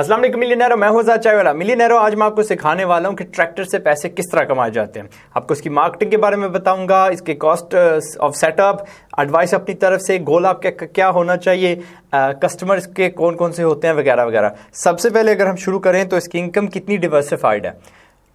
असलम मिलीनरो मैं हूँ चाय वाला मिलीनरो आज मैं आपको सिखाने वाला हूँ कि ट्रैक्टर से पैसे किस तरह कमाए जाते हैं आपको इसकी मार्केटिंग के बारे में बताऊंगा इसके कॉस्ट ऑफ सेटअप एडवाइस अपनी तरफ से गोल आपके क्या होना चाहिए कस्टमर्स के कौन कौन से होते हैं वगैरह वगैरह सबसे पहले अगर हम शुरू करें तो इसकी इनकम कितनी डिवर्सिफाइड है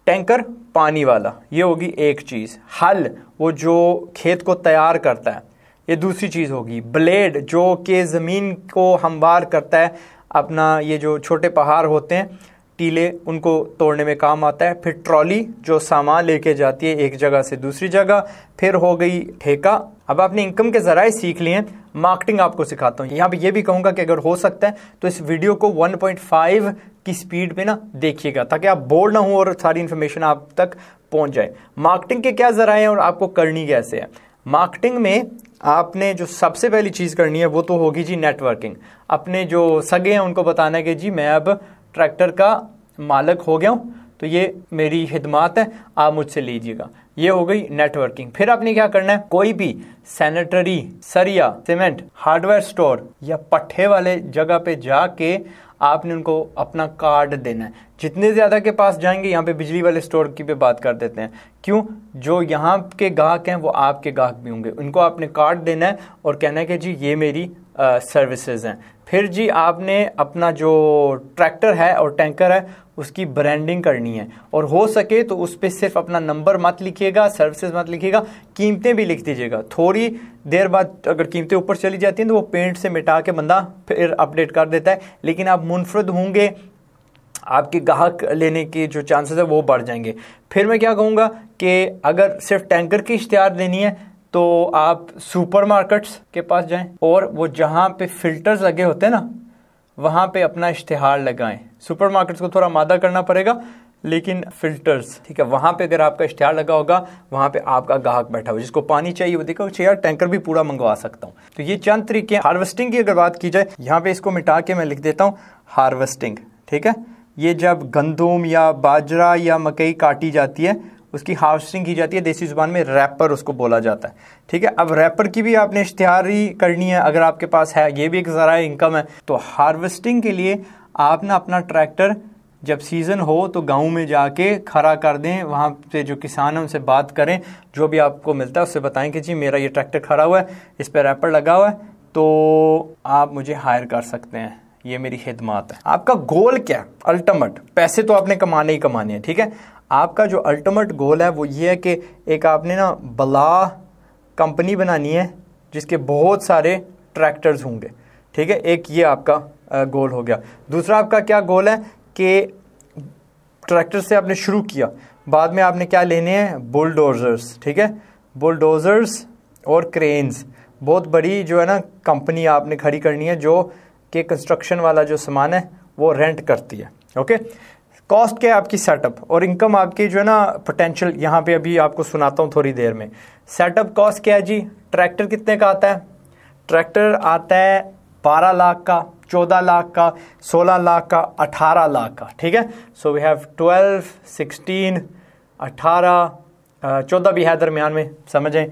टैंकर पानी वाला ये होगी एक चीज़ हल वो जो खेत को तैयार करता है ये दूसरी चीज़ होगी ब्लेड जो कि ज़मीन को हमवार करता है अपना ये जो छोटे पहाड़ होते हैं टीले उनको तोड़ने में काम आता है फिर ट्रॉली जो सामान लेके जाती है एक जगह से दूसरी जगह फिर हो गई ठेका अब आपने इनकम के ज़राए सीख लिए मार्केटिंग आपको सिखाता हूँ यहाँ पे ये भी कहूँगा कि अगर हो सकता है तो इस वीडियो को 1.5 की स्पीड में ना देखिएगा ताकि आप बोर ना हो और सारी इन्फॉर्मेशन आप तक पहुँच जाए मार्केटिंग के क्या ज़राए हैं और आपको करनी कैसे है मार्केटिंग में आपने जो सबसे पहली चीज़ करनी है वो तो होगी जी नेटवर्किंग अपने जो सगे हैं उनको बताना है कि जी मैं अब ट्रैक्टर का मालक हो गया हूँ तो ये मेरी खिदमात है आप मुझसे लीजिएगा ये हो गई नेटवर्किंग फिर आपने क्या करना है कोई भी सैनिटरी सरिया सीमेंट हार्डवेयर स्टोर या पट्ठे वाले जगह पे जाके आपने उनको अपना कार्ड देना है जितने ज़्यादा के पास जाएंगे यहाँ पे बिजली वाले स्टोर की पे बात कर देते हैं क्यों जो यहाँ के गाहक हैं वो आपके गाहक भी होंगे उनको आपने कार्ड देना है और कहना है कि जी ये मेरी सर्विसेज हैं फिर जी आपने अपना जो ट्रैक्टर है और टैंकर है उसकी ब्रांडिंग करनी है और हो सके तो उस पर सिर्फ अपना नंबर मत लिखिएगा सर्विसेज मत लिखिएगा कीमतें भी लिख दीजिएगा थोड़ी देर बाद अगर कीमतें ऊपर चली जाती हैं तो वो पेंट से मिटा के बंदा फिर अपडेट कर देता है लेकिन आप मुनफरद होंगे आपके गाहक लेने के जो चांसेस है वो बढ़ जाएंगे फिर मैं क्या कहूँगा कि अगर सिर्फ टैंकर की इश्तहार देनी है तो आप सुपरमार्केट्स के पास जाएं और वो जहाँ पे फिल्टर्स लगे होते हैं ना वहाँ पे अपना इश्तहार लगाएं सुपरमार्केट्स को थोड़ा मादा करना पड़ेगा लेकिन फिल्टर्स ठीक है वहाँ पे अगर आपका इश्तहार लगा होगा वहाँ पे आपका ग्राहक बैठा हो जिसको पानी चाहिए वो देखो यार टैंकर भी पूरा मंगवा सकता हूँ तो ये चंद तरीके हार्वेस्टिंग की अगर बात की जाए यहाँ पे इसको मिटा के मैं लिख देता हूँ हार्वेस्टिंग ठीक है ये जब गंदुम या बाजरा या मकई काटी जाती है उसकी हाउसिंग की जाती है देसी ज़ुबान में रैपर उसको बोला जाता है ठीक है अब रैपर की भी आपने इश्तेहारी करनी है अगर आपके पास है ये भी एक ज़रा इनकम है तो हार्वेस्टिंग के लिए आप ना अपना ट्रैक्टर जब सीज़न हो तो गांव में जाके खड़ा कर दें वहाँ पे जो किसान हैं उनसे बात करें जो भी आपको मिलता है उससे बताएं कि जी मेरा ये ट्रैक्टर खड़ा हुआ है इस पर रैपर लगा हुआ है तो आप मुझे हायर कर सकते हैं ये मेरी खिदमात है आपका गोल क्या है अल्टीमेट पैसे तो आपने कमाने ही कमाने हैं ठीक है आपका जो अल्टीमेट गोल है वो ये है कि एक आपने ना बला कंपनी बनानी है जिसके बहुत सारे ट्रैक्टर्स होंगे ठीक है एक ये आपका गोल हो गया दूसरा आपका क्या गोल है कि ट्रैक्टर से आपने शुरू किया बाद में आपने क्या लेने हैं बुलडोजर्स ठीक है बुलडोजर्स और क्रेन्स बहुत बड़ी जो है ना कंपनी आपने खड़ी करनी है जो कि कंस्ट्रक्शन वाला जो सामान है वो रेंट करती है ओके कॉस्ट क्या है आपकी सेटअप और इनकम आपकी जो है ना पोटेंशियल यहाँ पे अभी आपको सुनाता हूँ थोड़ी देर में सेटअप कॉस्ट क्या है जी ट्रैक्टर कितने का आता है ट्रैक्टर आता है बारह लाख का चौदह लाख का सोलह लाख का अठारह लाख का ठीक है so we have twelve sixteen अठारह चौदह भी है दरमियान में समझें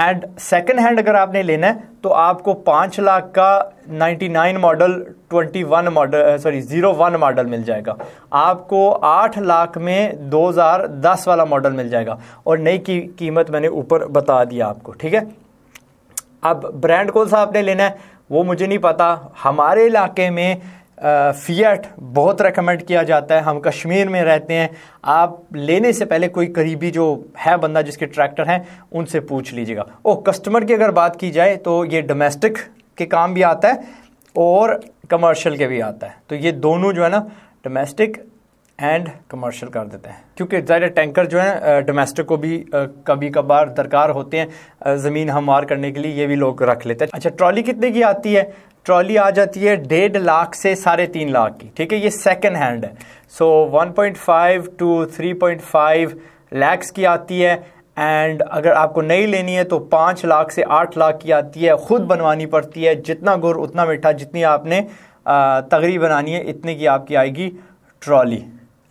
एंड सेकेंड हैंड अगर आपने लेना है तो आपको पाँच लाख का 99 model 21 model sorry zero one model मिल जाएगा आपको आठ लाख में 2010 वाला मॉडल मिल जाएगा और नई की कीमत मैंने ऊपर बता दिया आपको ठीक है अब ब्रांड कौन सा आपने लेना है वो मुझे नहीं पता हमारे इलाके में फ़ियट बहुत रेकमेंड किया जाता है हम कश्मीर में रहते हैं आप लेने से पहले कोई करीबी जो है बंदा जिसके ट्रैक्टर हैं उनसे पूछ लीजिएगा ओ कस्टमर की अगर बात की जाए तो ये डोमेस्टिक के काम भी आता है और कमर्शियल के भी आता है तो ये दोनों जो है ना डोमेस्टिक एंड कमर्शियल कर देते हैं क्योंकि ज़ाहिर टैंकर जो है डोमेस्टिक को भी कभी कभार दरकार होते हैं ज़मीन हमवार करने के लिए ये भी लोग रख लेते हैं अच्छा ट्रॉली कितने की आती है ट्रॉली आ जाती है डेढ़ लाख से साढ़े तीन लाख की ठीक है ये सेकेंड हैंड है so one point five two three point five lakhs की आती है एंड अगर आपको नई लेनी है तो पाँच लाख से आठ लाख की आती है ख़ुद बनवानी पड़ती है जितना गुर उतना मीठा जितनी आपने तगड़ी बनानी है इतने की आपकी आएगी ट्रॉली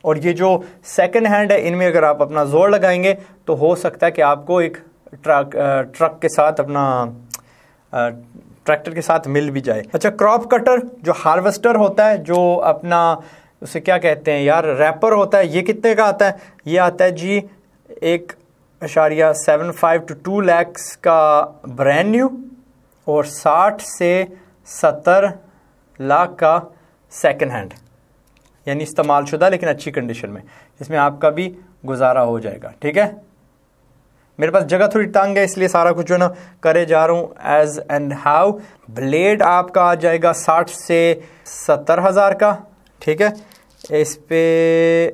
और ये जो सेकेंड हैंड है इनमें अगर आप अपना जोर लगाएंगे तो हो सकता है कि आपको एक ट्रक ट्रक के साथ अपना ट्रैक्टर के साथ मिल भी जाए अच्छा क्रॉप कटर जो हार्वेस्टर होता है जो अपना उसे क्या कहते हैं यार रैपर होता है ये कितने का आता है ये आता है जी एक अशारिया seven five two two lakhs का ब्रैंड न्यू और साठ से सत्तर लाख का सेकेंड हैंड यानी इस्तेमाल शुदा लेकिन अच्छी कंडीशन में इसमें आपका भी गुजारा हो जाएगा ठीक है मेरे पास जगह थोड़ी तंग है इसलिए सारा कुछ जो है ना करे जा रहा हूँ एज एंड हाउ ब्लेड आपका आ जाएगा साठ से सत्तर हज़ार का ठीक है इस पे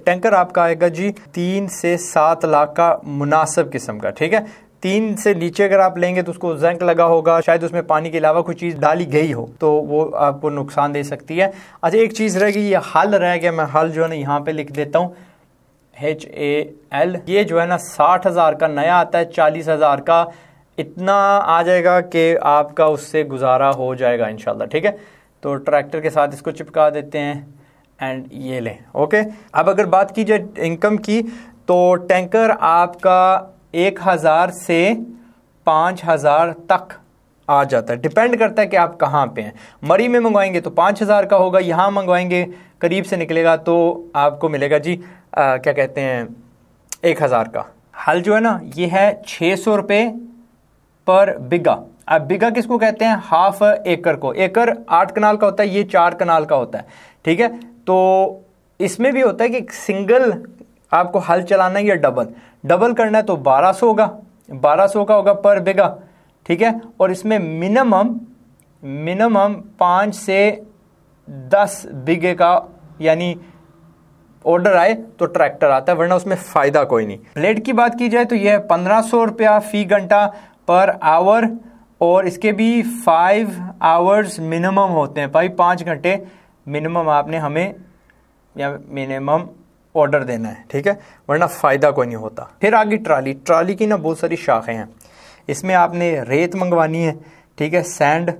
टैंकर आपका आएगा जी तीन से सात लाख का मुनासिब किस्म का ठीक है तीन से नीचे अगर आप लेंगे तो उसको जंक लगा होगा शायद उसमें पानी के अलावा कोई चीज़ डाली गई हो तो वो आपको नुकसान दे सकती है अच्छा एक चीज़ रह गई ये हल रह गया मैं हल जो है ना यहाँ पे लिख देता हूँ एच ए एल ये जो है ना साठ हज़ार का नया आता है चालीस हज़ार का इतना आ जाएगा कि आपका उससे गुजारा हो जाएगा इन ठीक है तो ट्रैक्टर के साथ इसको चिपका देते हैं एंड ये लें ओके अब अगर बात की जाए इनकम की तो टैंकर आपका एक हज़ार से पाँच हज़ार तक आ जाता है डिपेंड करता है कि आप कहाँ पे हैं मरी में मंगवाएंगे तो पाँच हज़ार का होगा यहाँ मंगवाएंगे करीब से निकलेगा तो आपको मिलेगा जी आ, क्या कहते हैं एक हज़ार का हल जो है ना ये है छः सौ रुपये पर बिगा अब बिगा किसको कहते हैं हाफ एकड़ को एकड़ आठ कनाल का होता है ये चार कनाल का होता है ठीक है तो इसमें भी होता है कि सिंगल आपको हल चलाना है या डबल डबल करना है तो बारह सौ होगा बारह सौ का होगा पर बिगा ठीक है और इसमें मिनिमम मिनिमम पाँच से दस बीघे का यानी ऑर्डर आए तो ट्रैक्टर आता है वरना उसमें फ़ायदा कोई नहीं ब्लेड की बात की जाए तो यह पंद्रह सौ रुपया फ़ी घंटा पर आवर और इसके भी फाइव आवर्स मिनिमम होते हैं भाई पाँच घंटे मिनिमम आपने हमें या मिनिमम ऑर्डर देना है ठीक है वरना फ़ायदा कोई नहीं होता फिर आगे ट्राली ट्राली की ना बहुत सारी शाखें हैं इसमें आपने रेत मंगवानी है ठीक है सैंड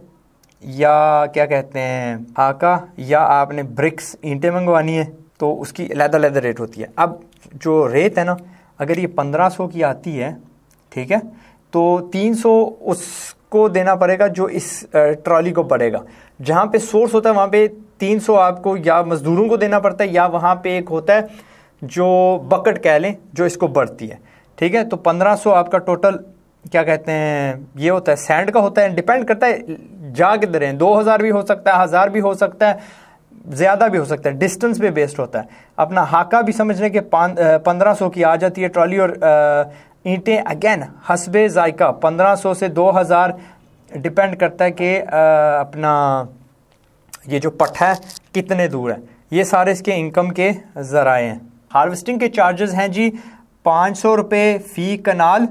या क्या कहते हैं आका या आपने ब्रिक्स ईंटें मंगवानी है तो उसकी अलहदा अलहदा रेट होती है अब जो रेत है ना अगर ये पंद्रह सौ की आती है ठीक है तो तीन सौ उसको देना पड़ेगा जो इस ट्रॉली को पड़ेगा जहाँ पे सोर्स होता है वहाँ पे तीन सौ आपको या मज़दूरों को देना पड़ता है या वहाँ पे एक होता है जो बकट कह लें जो इसको बढ़ती है ठीक है तो पंद्रह सौ आपका टोटल क्या कहते हैं ये होता है सैंड का होता है डिपेंड करता है जा किधर हैं दो हज़ार भी हो सकता है हज़ार भी हो सकता है ज़्यादा भी हो सकता है डिस्टेंस पे बेस्ड होता है अपना हाका भी समझने के पंद्रह सौ की आ जाती है ट्रॉली और ईंटें अगेन हसबे जायका पंद्रह सौ से दो हज़ार डिपेंड करता है कि अपना ये जो पट है कितने दूर है ये सारे इसके इनकम के ज़राए हैं हार्वेस्टिंग के चार्जेस हैं जी पाँच सौ रुपये फ़ी कनाल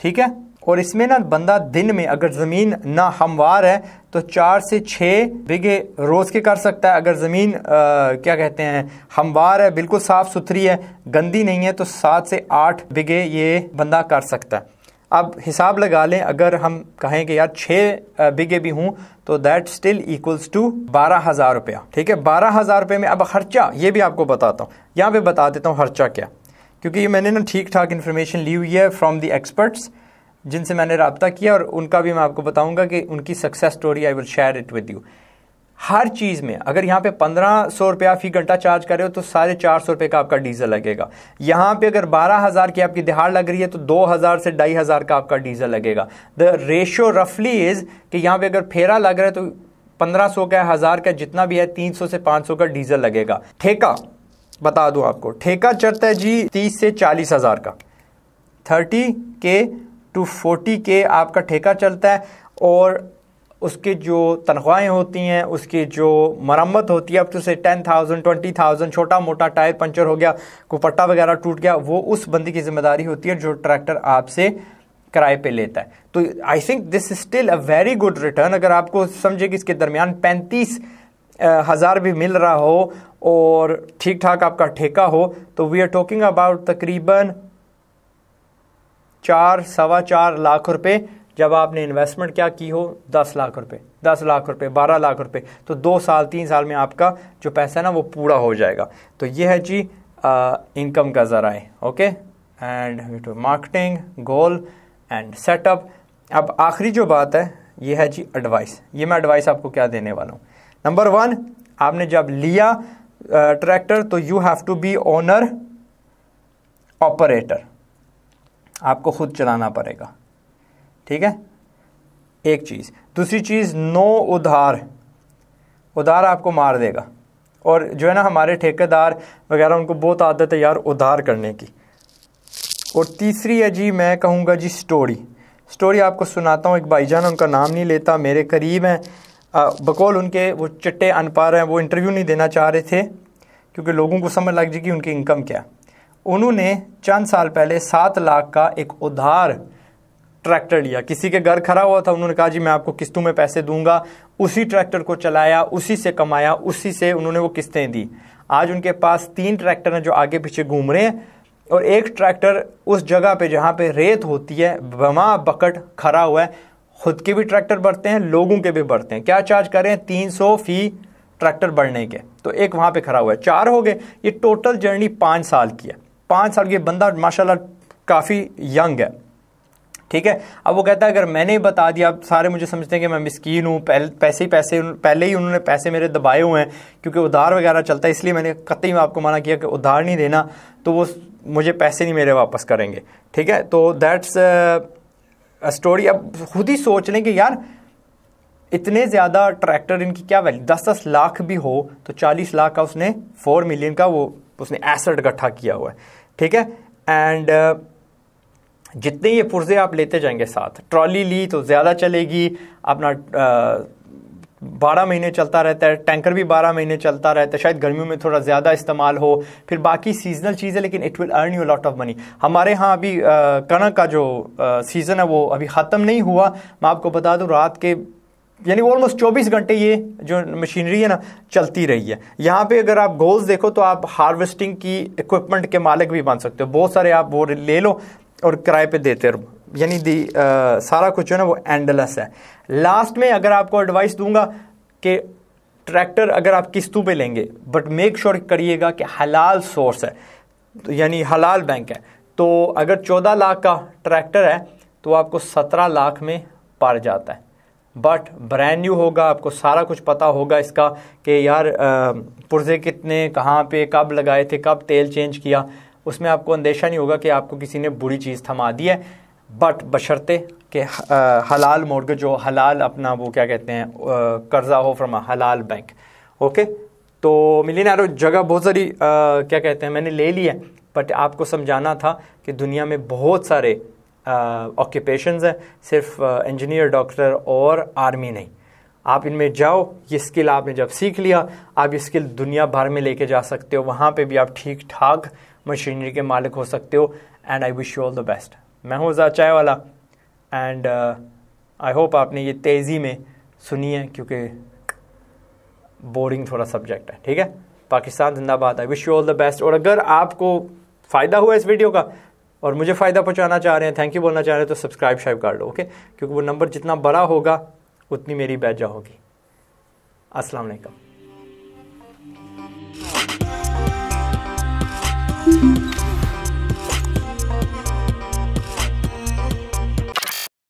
ठीक है और इसमें ना बंदा दिन में अगर ज़मीन ना हमवार है तो चार से छः बिघे रोज़ के कर सकता है अगर ज़मीन क्या कहते हैं हमवार है बिल्कुल साफ़ सुथरी है गंदी नहीं है तो सात से आठ बिघे ये बंदा कर सकता है अब हिसाब लगा लें अगर हम कहें कि यार छः बिगे भी हूँ तो दैट स्टिल इक्वल्स टू बारह हज़ार रुपया ठीक है बारह हज़ार रुपये में अब खर्चा ये भी आपको बताता हूँ यहाँ पे बता देता हूँ खर्चा क्या क्योंकि ये मैंने ना ठीक ठाक इन्फॉर्मेशन ली हुई है फ्रॉम दी एक्सपर्ट्स जिनसे मैंने रबता किया और उनका भी मैं आपको बताऊंगा कि उनकी success story I will share it with you हर चीज़ में अगर यहाँ पे पंद्रह सौ रुपया फी घंटा चार्ज कर रहे हो तो साढ़े चार सौ रुपये का आपका डीजल लगेगा यहाँ पे अगर बारह हज़ार की आपकी दिहाड़ लग रही है तो दो हज़ार से ढाई हज़ार का आपका डीजल लगेगा द रेशो रफली इज़ कि यहाँ पे अगर फेरा लग रहा है तो पंद्रह सौ का हज़ार का जितना भी है तीन सौ से पाँच सौ का डीजल लगेगा ठेका बता दूँ आपको ठेका चढ़ता है जी तीस से चालीस हज़ार का थर्टी के टू फोर्टी के आपका ठेका चलता है और उसके जो तनख्वाहें होती हैं उसकी जो मरम्मत होती है अब तो से टेन थाउजेंड ट्वेंटी थाउजेंड छोटा मोटा टायर पंचर हो गया को पट्टा वगैरह टूट गया वो उस बंदी की जिम्मेदारी होती है जो ट्रैक्टर आपसे किराए पे लेता है तो I think this is still a very good return अगर आपको समझे कि इसके दरमियान पैंतीस हज़ार भी मिल रहा हो और ठीक ठाक आपका ठेका हो तो वी आर टॉकिंग अबाउट तकरीबन चार सवा चार लाख रुपए जब आपने इन्वेस्टमेंट क्या की हो दस लाख रुपए दस लाख रुपए बारह लाख रुपए तो दो साल तीन साल में आपका जो पैसा है ना वो पूरा हो जाएगा तो ये है जी इनकम का ज़राए okay and marketing goal and setup अब आखिरी जो बात है ये है जी एडवाइस ये मैं एडवाइस आपको क्या देने वाला हूँ नंबर वन आपने जब लिया ट्रैक्टर तो you have to be owner operator आपको खुद चलाना पड़ेगा ठीक है एक चीज़ दूसरी चीज़ नो उधार उधार आपको मार देगा और जो है ना हमारे ठेकेदार वगैरह उनको बहुत आदत है यार उधार करने की और तीसरी है जी मैं कहूँगा जी स्टोरी स्टोरी आपको सुनाता हूँ एक भाईजान उनका नाम नहीं लेता मेरे करीब हैं बकौल उनके वो चिट्टे अनपार हैं वो इंटरव्यू नहीं देना चाह रहे थे क्योंकि लोगों को समझ लग जाएगी उनकी इनकम क्या है उन्होंने चंद साल पहले सात लाख का एक उधार ट्रैक्टर लिया किसी के घर खड़ा हुआ था उन्होंने कहा जी मैं आपको किस्तों में पैसे दूंगा उसी ट्रैक्टर को चलाया उसी से कमाया उसी से उन्होंने वो किस्तें दी आज उनके पास तीन ट्रैक्टर हैं जो आगे पीछे घूम रहे हैं और एक ट्रैक्टर उस जगह पे जहाँ पे रेत होती है बमा बकट खड़ा हुआ है खुद के भी ट्रैक्टर बढ़ते हैं लोगों के भी बढ़ते हैं क्या चार्ज करें तीन सौ फी ट्रैक्टर बढ़ने के तो एक वहाँ पे खड़ा हुआ है चार हो गए ये टोटल जर्नी पाँच साल की है पाँच साल के बंदा माशाल्लाह काफ़ी यंग है ठीक है अब वो कहता है अगर मैंने बता दिया अब सारे मुझे समझते हैं कि मैं मिस्कीन हूँ पैसे ही पैसे पहले ही उन्होंने पैसे मेरे दबाए हुए हैं क्योंकि उधार वगैरह चलता है इसलिए मैंने कतई में आपको मना किया कि उधार नहीं देना तो वो मुझे पैसे नहीं मेरे वापस करेंगे ठीक है तो दैट्स स्टोरी अब खुद ही सोच लें कि यार इतने ज़्यादा ट्रैक्टर इनकी क्या वैल्यू दस दस लाख भी हो तो चालीस लाख का उसने फोर मिलियन का वो तो उसने एसेट इकट्ठा किया हुआ है ठीक है एंड uh, जितने ये पुर्जे आप लेते जाएंगे साथ ट्रॉली ली तो ज़्यादा चलेगी अपना uh, बारह महीने चलता रहता है टैंकर भी बारह महीने चलता रहता है शायद गर्मियों में थोड़ा ज़्यादा इस्तेमाल हो फिर बाकी सीजनल चीज़ें लेकिन it will earn you lot of money हमारे यहाँ अभी uh, कनक का जो सीज़न है वो अभी ख़त्म नहीं हुआ मैं आपको बता दूँ रात के यानी ऑलमोस्ट 24 घंटे ये जो मशीनरी है ना चलती रही है यहाँ पे अगर आप गोल्स देखो तो आप हार्वेस्टिंग की इक्विपमेंट के मालिक भी बन सकते हो बहुत सारे आप वो ले लो और किराए पे देते रहो यानी दी आ, सारा कुछ जो है ना वो एंडलेस है लास्ट में अगर आपको एडवाइस दूंगा कि ट्रैक्टर अगर आप किस्तों पे लेंगे बट मेक श्योर करिएगा कि हलाल सोर्स है तो यानी हलाल बैंक है तो अगर चौदह लाख का ट्रैक्टर है तो आपको सत्रह लाख में पड़ जाता है बट ब्रांड न्यू होगा आपको सारा कुछ पता होगा इसका कि यार पुर्जे कितने कहाँ पे कब लगाए थे कब तेल चेंज किया उसमें आपको अंदेशा नहीं होगा कि आपको किसी ने बुरी चीज़ थमा दी है बट बशर्ते कि हलाल मोर्ग जो हलाल अपना वो क्या कहते हैं कर्जा हो फ्रॉम हलाल बैंक ओके तो मिली नारो जगह बहुत सारी क्या कहते हैं मैंने ले ली है बट आपको समझाना था कि दुनिया में बहुत सारे ऑक्यूपेशन uh, हैं सिर्फ इंजीनियर uh, डॉक्टर और आर्मी नहीं आप इनमें जाओ ये स्किल आपने जब सीख लिया आप ये स्किल दुनिया भर में लेके जा सकते हो वहाँ पे भी आप ठीक ठाक मशीनरी के मालिक हो सकते हो and I wish you all the best मैं हूँ ज़ा चाय वाला एंड आई होप आपने ये तेज़ी में सुनी है क्योंकि बोरिंग थोड़ा सब्जेक्ट है ठीक है पाकिस्तान जिंदाबाद I wish you all the best और अगर आपको फ़ायदा हुआ इस वीडियो का और मुझे फ़ायदा पहुंचाना चाह रहे हैं थैंक यू बोलना चाह रहे हैं तो सब्सक्राइब शाइब कर लो ओके क्योंकि वो नंबर जितना बड़ा होगा उतनी मेरी बैजा होगी अस्सलाम वालेकुम